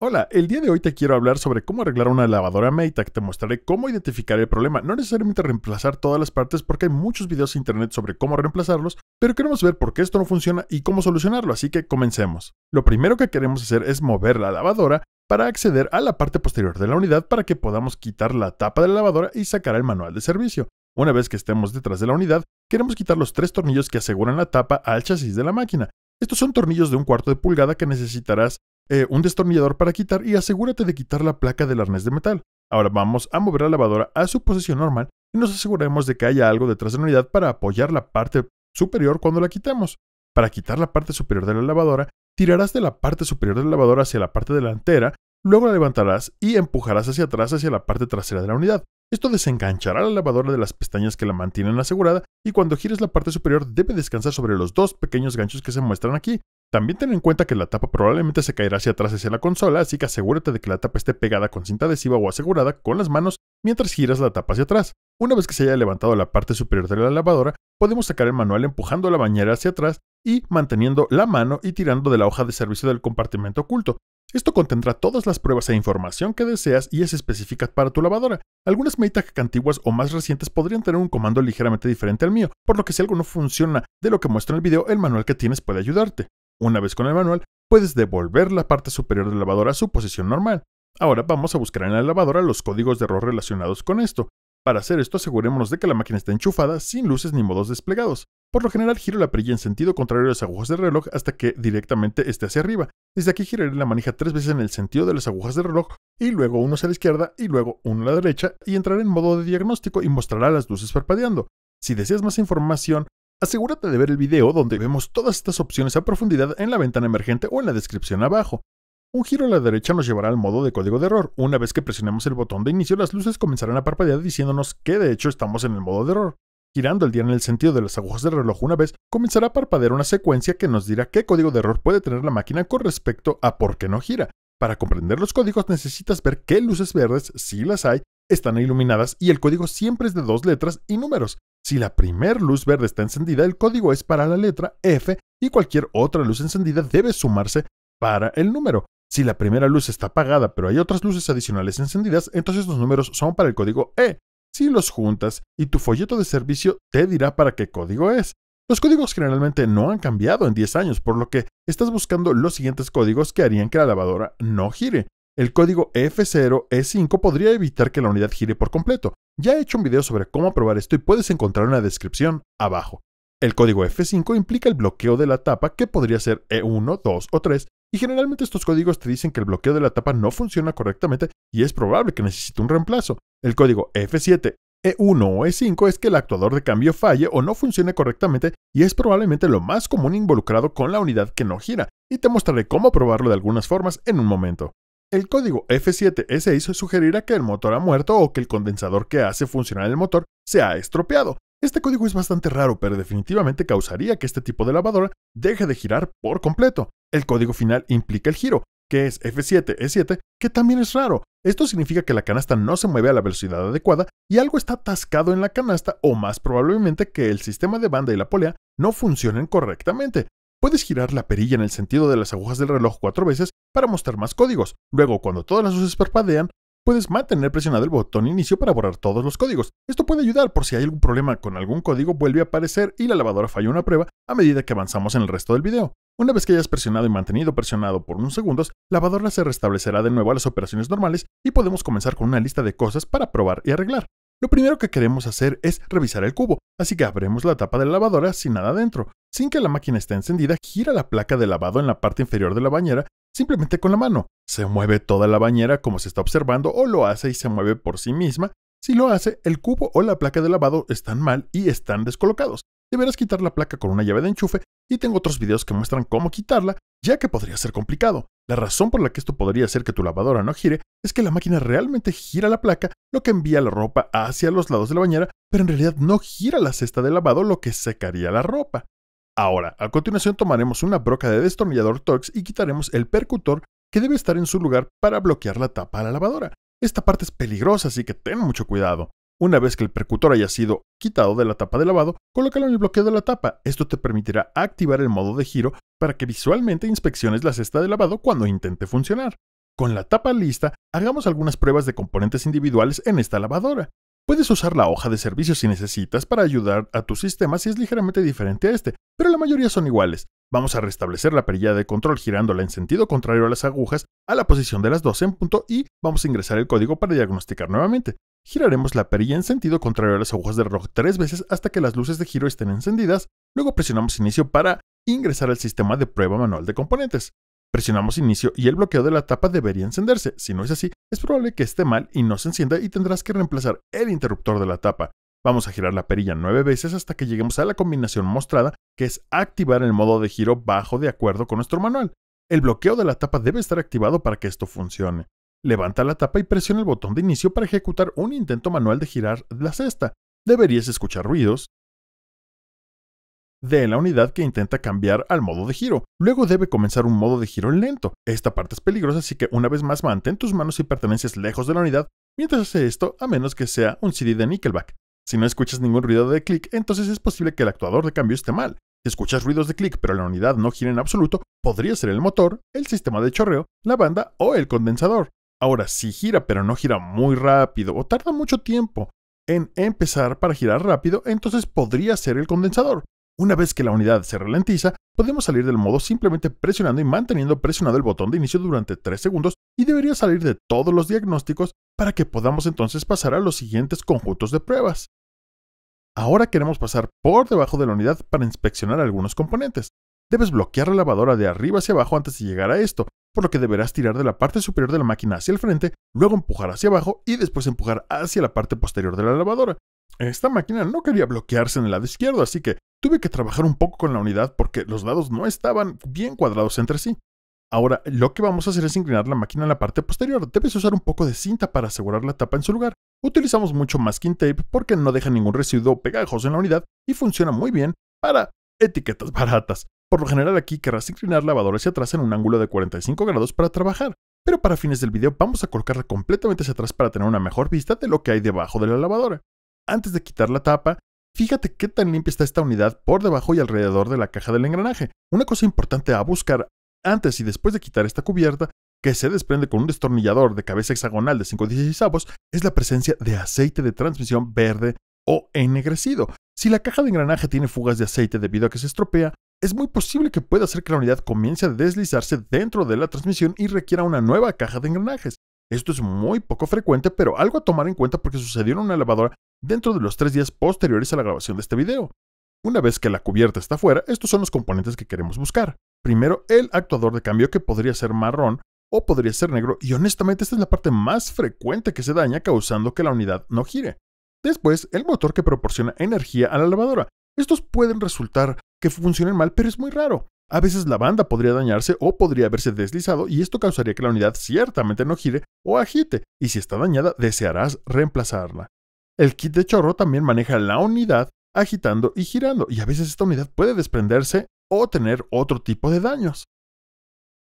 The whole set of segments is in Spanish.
Hola, el día de hoy te quiero hablar sobre cómo arreglar una lavadora Maytag. Te mostraré cómo identificar el problema, no necesariamente reemplazar todas las partes porque hay muchos videos en internet sobre cómo reemplazarlos, pero queremos ver por qué esto no funciona y cómo solucionarlo, así que comencemos. Lo primero que queremos hacer es mover la lavadora para acceder a la parte posterior de la unidad para que podamos quitar la tapa de la lavadora y sacar el manual de servicio. Una vez que estemos detrás de la unidad, queremos quitar los tres tornillos que aseguran la tapa al chasis de la máquina. Estos son tornillos de un cuarto de pulgada que necesitarás eh, un destornillador para quitar y asegúrate de quitar la placa del arnés de metal. Ahora vamos a mover la lavadora a su posición normal y nos aseguraremos de que haya algo detrás de la unidad para apoyar la parte superior cuando la quitemos. Para quitar la parte superior de la lavadora, tirarás de la parte superior de la lavadora hacia la parte delantera, luego la levantarás y empujarás hacia atrás hacia la parte trasera de la unidad. Esto desenganchará la lavadora de las pestañas que la mantienen asegurada y cuando gires la parte superior debe descansar sobre los dos pequeños ganchos que se muestran aquí. También ten en cuenta que la tapa probablemente se caerá hacia atrás hacia la consola, así que asegúrate de que la tapa esté pegada con cinta adhesiva o asegurada con las manos mientras giras la tapa hacia atrás. Una vez que se haya levantado la parte superior de la lavadora, podemos sacar el manual empujando la bañera hacia atrás y manteniendo la mano y tirando de la hoja de servicio del compartimento oculto. Esto contendrá todas las pruebas e información que deseas y es específica para tu lavadora. Algunas Maytag antiguas o más recientes podrían tener un comando ligeramente diferente al mío, por lo que si algo no funciona de lo que muestro en el video, el manual que tienes puede ayudarte. Una vez con el manual, puedes devolver la parte superior de la lavadora a su posición normal. Ahora vamos a buscar en la lavadora los códigos de error relacionados con esto. Para hacer esto asegurémonos de que la máquina está enchufada, sin luces ni modos desplegados. Por lo general giro la perilla en sentido contrario a las agujas del reloj hasta que directamente esté hacia arriba. Desde aquí giraré la manija tres veces en el sentido de las agujas del reloj y luego uno hacia la izquierda y luego uno a la derecha y entraré en modo de diagnóstico y mostrará las luces parpadeando. Si deseas más información Asegúrate de ver el video donde vemos todas estas opciones a profundidad en la ventana emergente o en la descripción abajo. Un giro a la derecha nos llevará al modo de código de error. Una vez que presionemos el botón de inicio, las luces comenzarán a parpadear diciéndonos que de hecho estamos en el modo de error. Girando el día en el sentido de las agujas del reloj una vez, comenzará a parpadear una secuencia que nos dirá qué código de error puede tener la máquina con respecto a por qué no gira. Para comprender los códigos necesitas ver qué luces verdes, si las hay, están iluminadas y el código siempre es de dos letras y números. Si la primera luz verde está encendida, el código es para la letra F y cualquier otra luz encendida debe sumarse para el número. Si la primera luz está apagada pero hay otras luces adicionales encendidas, entonces los números son para el código E. Si los juntas y tu folleto de servicio te dirá para qué código es. Los códigos generalmente no han cambiado en 10 años, por lo que estás buscando los siguientes códigos que harían que la lavadora no gire el código F0E5 e podría evitar que la unidad gire por completo. Ya he hecho un video sobre cómo probar esto y puedes encontrar la descripción abajo. El código F5 implica el bloqueo de la tapa que podría ser E1, 2 o 3, y generalmente estos códigos te dicen que el bloqueo de la tapa no funciona correctamente y es probable que necesite un reemplazo. El código F7, E1 o E5 es que el actuador de cambio falle o no funcione correctamente y es probablemente lo más común involucrado con la unidad que no gira, y te mostraré cómo probarlo de algunas formas en un momento. El código F7S6 sugerirá que el motor ha muerto o que el condensador que hace funcionar el motor se ha estropeado. Este código es bastante raro, pero definitivamente causaría que este tipo de lavadora deje de girar por completo. El código final implica el giro, que es F7E7, que también es raro. Esto significa que la canasta no se mueve a la velocidad adecuada y algo está atascado en la canasta o más probablemente que el sistema de banda y la polea no funcionen correctamente. Puedes girar la perilla en el sentido de las agujas del reloj cuatro veces para mostrar más códigos. Luego, cuando todas las luces parpadean, puedes mantener presionado el botón inicio para borrar todos los códigos. Esto puede ayudar por si hay algún problema con algún código vuelve a aparecer y la lavadora falla una prueba a medida que avanzamos en el resto del video. Una vez que hayas presionado y mantenido presionado por unos segundos, la lavadora se restablecerá de nuevo a las operaciones normales y podemos comenzar con una lista de cosas para probar y arreglar. Lo primero que queremos hacer es revisar el cubo, así que abremos la tapa de la lavadora sin nada dentro. Sin que la máquina esté encendida, gira la placa de lavado en la parte inferior de la bañera simplemente con la mano. Se mueve toda la bañera como se está observando o lo hace y se mueve por sí misma. Si lo hace, el cubo o la placa de lavado están mal y están descolocados. Deberás quitar la placa con una llave de enchufe y tengo otros videos que muestran cómo quitarla, ya que podría ser complicado. La razón por la que esto podría hacer que tu lavadora no gire es que la máquina realmente gira la placa, lo que envía la ropa hacia los lados de la bañera, pero en realidad no gira la cesta de lavado, lo que secaría la ropa. Ahora, a continuación tomaremos una broca de destornillador Torx y quitaremos el percutor que debe estar en su lugar para bloquear la tapa a la lavadora. Esta parte es peligrosa, así que ten mucho cuidado. Una vez que el percutor haya sido quitado de la tapa de lavado, colócalo en el bloqueo de la tapa. Esto te permitirá activar el modo de giro para que visualmente inspecciones la cesta de lavado cuando intente funcionar. Con la tapa lista, hagamos algunas pruebas de componentes individuales en esta lavadora. Puedes usar la hoja de servicio si necesitas para ayudar a tu sistema si es ligeramente diferente a este, pero la mayoría son iguales. Vamos a restablecer la perilla de control girándola en sentido contrario a las agujas a la posición de las 12 en punto y vamos a ingresar el código para diagnosticar nuevamente. Giraremos la perilla en sentido contrario a las agujas de reloj tres veces hasta que las luces de giro estén encendidas, luego presionamos inicio para ingresar al sistema de prueba manual de componentes. Presionamos inicio y el bloqueo de la tapa debería encenderse. Si no es así, es probable que esté mal y no se encienda y tendrás que reemplazar el interruptor de la tapa. Vamos a girar la perilla nueve veces hasta que lleguemos a la combinación mostrada que es activar el modo de giro bajo de acuerdo con nuestro manual. El bloqueo de la tapa debe estar activado para que esto funcione. Levanta la tapa y presiona el botón de inicio para ejecutar un intento manual de girar la cesta. Deberías escuchar ruidos de la unidad que intenta cambiar al modo de giro. Luego debe comenzar un modo de giro lento. Esta parte es peligrosa, así que una vez más mantén tus manos y pertenencias lejos de la unidad mientras hace esto, a menos que sea un CD de Nickelback. Si no escuchas ningún ruido de clic, entonces es posible que el actuador de cambio esté mal escuchas ruidos de clic pero la unidad no gira en absoluto, podría ser el motor, el sistema de chorreo, la banda o el condensador. Ahora, si gira pero no gira muy rápido o tarda mucho tiempo en empezar para girar rápido, entonces podría ser el condensador. Una vez que la unidad se ralentiza, podemos salir del modo simplemente presionando y manteniendo presionado el botón de inicio durante 3 segundos y debería salir de todos los diagnósticos para que podamos entonces pasar a los siguientes conjuntos de pruebas. Ahora queremos pasar por debajo de la unidad para inspeccionar algunos componentes. Debes bloquear la lavadora de arriba hacia abajo antes de llegar a esto, por lo que deberás tirar de la parte superior de la máquina hacia el frente, luego empujar hacia abajo y después empujar hacia la parte posterior de la lavadora. Esta máquina no quería bloquearse en el lado izquierdo, así que tuve que trabajar un poco con la unidad porque los lados no estaban bien cuadrados entre sí. Ahora, lo que vamos a hacer es inclinar la máquina en la parte posterior. Debes usar un poco de cinta para asegurar la tapa en su lugar. Utilizamos mucho masking tape porque no deja ningún residuo pegajoso en la unidad y funciona muy bien para etiquetas baratas. Por lo general aquí querrás inclinar la lavadora hacia atrás en un ángulo de 45 grados para trabajar, pero para fines del video vamos a colocarla completamente hacia atrás para tener una mejor vista de lo que hay debajo de la lavadora. Antes de quitar la tapa, fíjate qué tan limpia está esta unidad por debajo y alrededor de la caja del engranaje. Una cosa importante a buscar antes y después de quitar esta cubierta que se desprende con un destornillador de cabeza hexagonal de 516 avos es la presencia de aceite de transmisión verde o ennegrecido. Si la caja de engranaje tiene fugas de aceite debido a que se estropea, es muy posible que pueda hacer que la unidad comience a deslizarse dentro de la transmisión y requiera una nueva caja de engranajes. Esto es muy poco frecuente, pero algo a tomar en cuenta porque sucedió en una lavadora dentro de los tres días posteriores a la grabación de este video. Una vez que la cubierta está fuera, estos son los componentes que queremos buscar. Primero, el actuador de cambio que podría ser marrón o podría ser negro y honestamente esta es la parte más frecuente que se daña causando que la unidad no gire. Después, el motor que proporciona energía a la lavadora. Estos pueden resultar que funcionen mal, pero es muy raro. A veces la banda podría dañarse o podría haberse deslizado y esto causaría que la unidad ciertamente no gire o agite, y si está dañada desearás reemplazarla. El kit de chorro también maneja la unidad agitando y girando, y a veces esta unidad puede desprenderse o tener otro tipo de daños.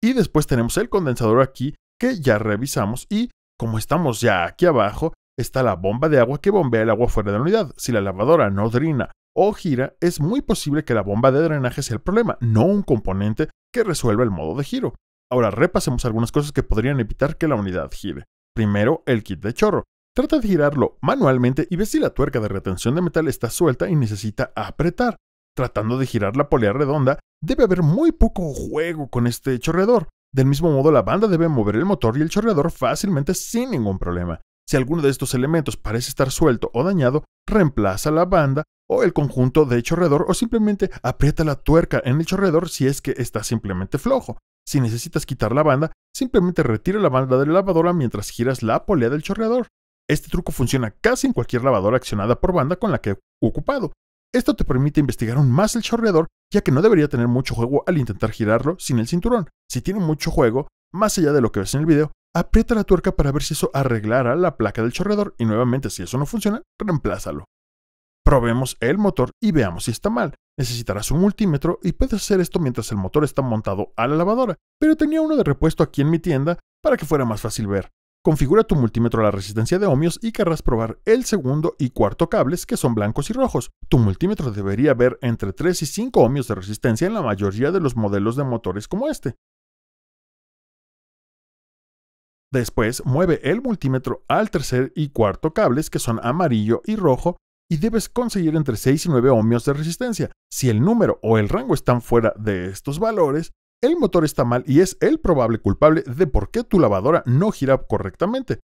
Y después tenemos el condensador aquí que ya revisamos y como estamos ya aquí abajo, está la bomba de agua que bombea el agua fuera de la unidad. Si la lavadora no drena o gira, es muy posible que la bomba de drenaje sea el problema, no un componente que resuelva el modo de giro. Ahora repasemos algunas cosas que podrían evitar que la unidad gire. Primero, el kit de chorro. Trata de girarlo manualmente y ve si la tuerca de retención de metal está suelta y necesita apretar tratando de girar la polea redonda, debe haber muy poco juego con este chorreador. Del mismo modo, la banda debe mover el motor y el chorreador fácilmente sin ningún problema. Si alguno de estos elementos parece estar suelto o dañado, reemplaza la banda o el conjunto de chorreador o simplemente aprieta la tuerca en el chorreador si es que está simplemente flojo. Si necesitas quitar la banda, simplemente retira la banda de la lavadora mientras giras la polea del chorreador. Este truco funciona casi en cualquier lavadora accionada por banda con la que he ocupado. Esto te permite investigar aún más el chorreador, ya que no debería tener mucho juego al intentar girarlo sin el cinturón. Si tiene mucho juego, más allá de lo que ves en el video, aprieta la tuerca para ver si eso arreglará la placa del chorreador y nuevamente si eso no funciona, reemplázalo. Probemos el motor y veamos si está mal. Necesitarás un multímetro y puedes hacer esto mientras el motor está montado a la lavadora, pero tenía uno de repuesto aquí en mi tienda para que fuera más fácil ver. Configura tu multímetro a la resistencia de ohmios y querrás probar el segundo y cuarto cables que son blancos y rojos. Tu multímetro debería ver entre 3 y 5 ohmios de resistencia en la mayoría de los modelos de motores como este. Después, mueve el multímetro al tercer y cuarto cables que son amarillo y rojo y debes conseguir entre 6 y 9 ohmios de resistencia. Si el número o el rango están fuera de estos valores, el motor está mal y es el probable culpable de por qué tu lavadora no gira correctamente.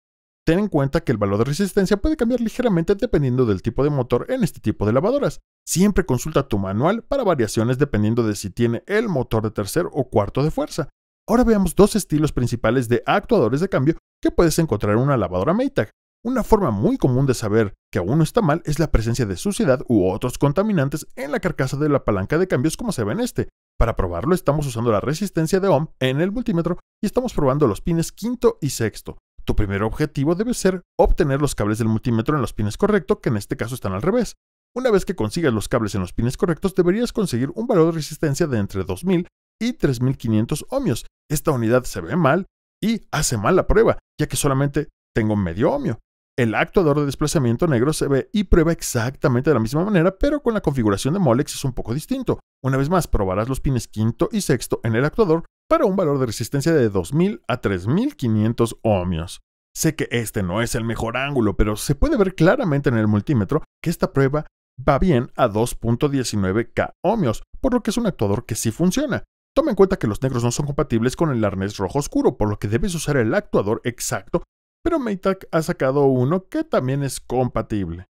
Ten en cuenta que el valor de resistencia puede cambiar ligeramente dependiendo del tipo de motor en este tipo de lavadoras. Siempre consulta tu manual para variaciones dependiendo de si tiene el motor de tercer o cuarto de fuerza. Ahora veamos dos estilos principales de actuadores de cambio que puedes encontrar en una lavadora Maytag. Una forma muy común de saber que aún no está mal es la presencia de suciedad u otros contaminantes en la carcasa de la palanca de cambios como se ve en este. Para probarlo estamos usando la resistencia de ohm en el multímetro y estamos probando los pines quinto y sexto. Tu primer objetivo debe ser obtener los cables del multímetro en los pines correctos, que en este caso están al revés. Una vez que consigas los cables en los pines correctos, deberías conseguir un valor de resistencia de entre 2000 y 3500 ohmios. Esta unidad se ve mal y hace mal la prueba, ya que solamente tengo medio ohmio. El actuador de desplazamiento negro se ve y prueba exactamente de la misma manera, pero con la configuración de Molex es un poco distinto. Una vez más, probarás los pines quinto y sexto en el actuador para un valor de resistencia de 2000 a 3500 ohmios. Sé que este no es el mejor ángulo, pero se puede ver claramente en el multímetro que esta prueba va bien a 2.19k ohmios, por lo que es un actuador que sí funciona. Toma en cuenta que los negros no son compatibles con el arnés rojo oscuro, por lo que debes usar el actuador exacto, pero Maytag ha sacado uno que también es compatible.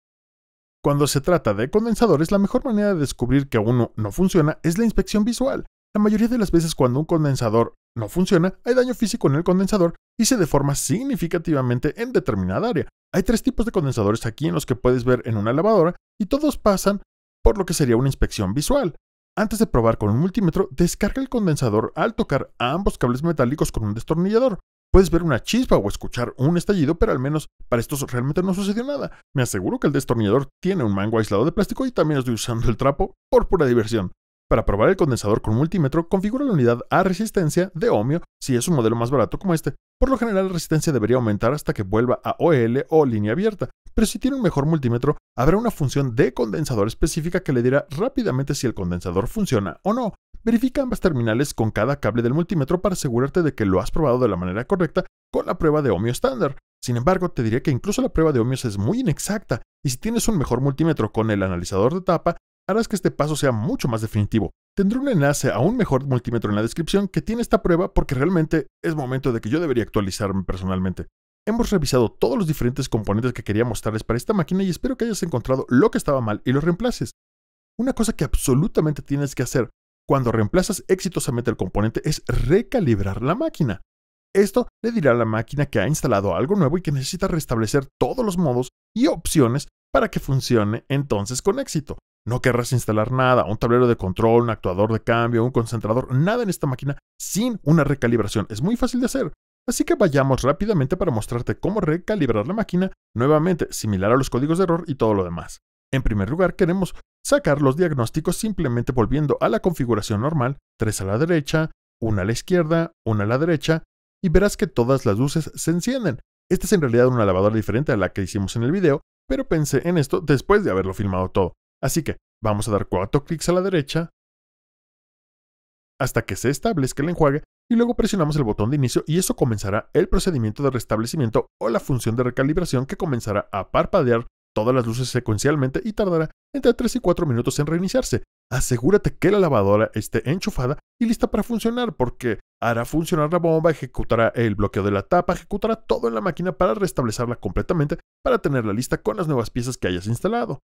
Cuando se trata de condensadores, la mejor manera de descubrir que uno no funciona es la inspección visual. La mayoría de las veces cuando un condensador no funciona, hay daño físico en el condensador y se deforma significativamente en determinada área. Hay tres tipos de condensadores aquí en los que puedes ver en una lavadora y todos pasan por lo que sería una inspección visual. Antes de probar con un multímetro, descarga el condensador al tocar ambos cables metálicos con un destornillador. Puedes ver una chispa o escuchar un estallido, pero al menos para estos realmente no sucedió nada. Me aseguro que el destornillador tiene un mango aislado de plástico y también estoy usando el trapo por pura diversión. Para probar el condensador con multímetro, configura la unidad a resistencia de ohmio si es un modelo más barato como este. Por lo general, la resistencia debería aumentar hasta que vuelva a OL o línea abierta, pero si tiene un mejor multímetro, habrá una función de condensador específica que le dirá rápidamente si el condensador funciona o no. Verifica ambas terminales con cada cable del multímetro para asegurarte de que lo has probado de la manera correcta con la prueba de ohmio estándar. Sin embargo, te diré que incluso la prueba de ohmios es muy inexacta y si tienes un mejor multímetro con el analizador de tapa, harás que este paso sea mucho más definitivo. Tendré un enlace a un mejor multímetro en la descripción que tiene esta prueba porque realmente es momento de que yo debería actualizarme personalmente. Hemos revisado todos los diferentes componentes que quería mostrarles para esta máquina y espero que hayas encontrado lo que estaba mal y lo reemplaces. Una cosa que absolutamente tienes que hacer cuando reemplazas exitosamente el componente es recalibrar la máquina. Esto le dirá a la máquina que ha instalado algo nuevo y que necesita restablecer todos los modos y opciones para que funcione entonces con éxito. No querrás instalar nada, un tablero de control, un actuador de cambio, un concentrador, nada en esta máquina sin una recalibración. Es muy fácil de hacer. Así que vayamos rápidamente para mostrarte cómo recalibrar la máquina, nuevamente similar a los códigos de error y todo lo demás. En primer lugar, queremos sacar los diagnósticos simplemente volviendo a la configuración normal, tres a la derecha, una a la izquierda, una a la derecha, y verás que todas las luces se encienden. Esta es en realidad una lavadora diferente a la que hicimos en el video, pero pensé en esto después de haberlo filmado todo. Así que vamos a dar cuatro clics a la derecha hasta que se establezca el enjuague y luego presionamos el botón de inicio y eso comenzará el procedimiento de restablecimiento o la función de recalibración que comenzará a parpadear todas las luces secuencialmente y tardará entre 3 y 4 minutos en reiniciarse. Asegúrate que la lavadora esté enchufada y lista para funcionar porque hará funcionar la bomba, ejecutará el bloqueo de la tapa, ejecutará todo en la máquina para restablecerla completamente para tenerla lista con las nuevas piezas que hayas instalado.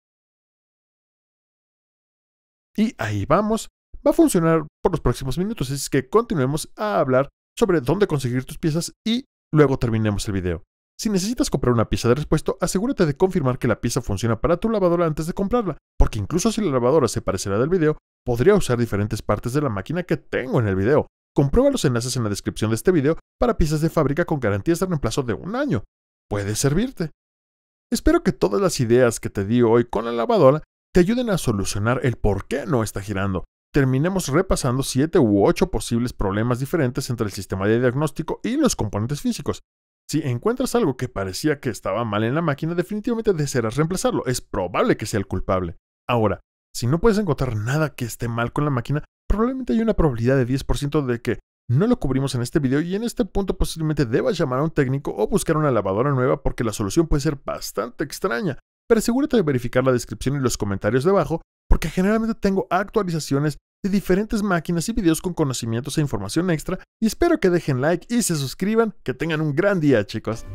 Y ahí vamos. Va a funcionar por los próximos minutos, así que continuemos a hablar sobre dónde conseguir tus piezas y luego terminemos el video. Si necesitas comprar una pieza de respuesta asegúrate de confirmar que la pieza funciona para tu lavadora antes de comprarla, porque incluso si la lavadora se parecerá del video, podría usar diferentes partes de la máquina que tengo en el video. Comprueba los enlaces en la descripción de este video para piezas de fábrica con garantías de reemplazo de un año. Puede servirte. Espero que todas las ideas que te di hoy con la lavadora te ayuden a solucionar el por qué no está girando. Terminemos repasando 7 u 8 posibles problemas diferentes entre el sistema de diagnóstico y los componentes físicos. Si encuentras algo que parecía que estaba mal en la máquina, definitivamente desearás reemplazarlo. Es probable que sea el culpable. Ahora, si no puedes encontrar nada que esté mal con la máquina, probablemente hay una probabilidad de 10% de que no lo cubrimos en este video y en este punto posiblemente debas llamar a un técnico o buscar una lavadora nueva porque la solución puede ser bastante extraña. Pero asegúrate de verificar la descripción y los comentarios debajo porque generalmente tengo actualizaciones de diferentes máquinas y videos con conocimientos e información extra y espero que dejen like y se suscriban, que tengan un gran día chicos.